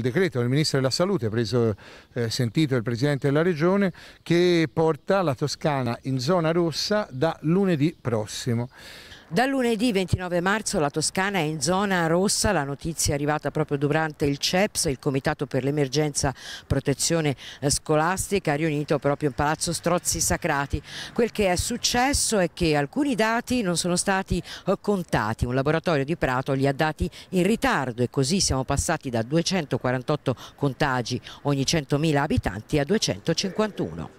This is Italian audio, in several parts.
del decreto del Ministro della Salute, preso, eh, sentito il Presidente della Regione, che porta la Toscana in zona rossa da lunedì prossimo. Da lunedì 29 marzo la Toscana è in zona rossa, la notizia è arrivata proprio durante il CEPS, il Comitato per l'Emergenza Protezione eh, Scolastica, riunito proprio in Palazzo Strozzi Sacrati. Quel che è successo è che alcuni dati non sono stati eh, contati, un laboratorio di Prato li ha dati in ritardo e così siamo passati da 240 48 contagi ogni 100.000 abitanti a 251.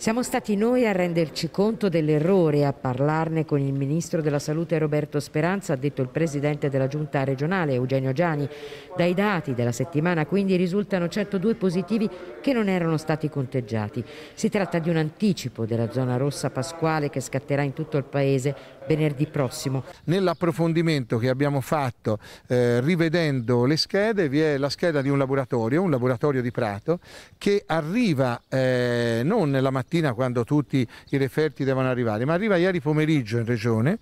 Siamo stati noi a renderci conto dell'errore e a parlarne con il ministro della salute Roberto Speranza, ha detto il presidente della giunta regionale Eugenio Giani. Dai dati della settimana quindi risultano 102 certo positivi che non erano stati conteggiati. Si tratta di un anticipo della zona rossa pasquale che scatterà in tutto il paese venerdì prossimo. Nell'approfondimento che abbiamo fatto eh, rivedendo le schede vi è la scheda di un laboratorio, un laboratorio di Prato, che arriva eh, non nella mattina mattina quando tutti i referti devono arrivare, ma arriva ieri pomeriggio in regione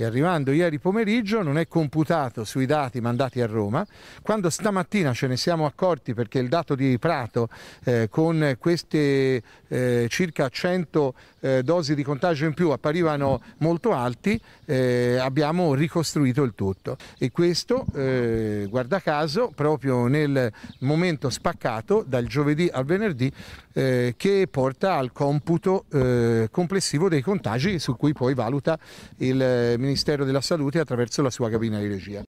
e arrivando ieri pomeriggio non è computato sui dati mandati a Roma. Quando stamattina ce ne siamo accorti perché il dato di Prato eh, con queste eh, circa 100 eh, dosi di contagio in più apparivano molto alti, eh, abbiamo ricostruito il tutto. E questo, eh, guarda caso, proprio nel momento spaccato dal giovedì al venerdì eh, che porta al computo complessivo dei contagi su cui poi valuta il Ministero Ministero della Salute attraverso la sua cabina di regia.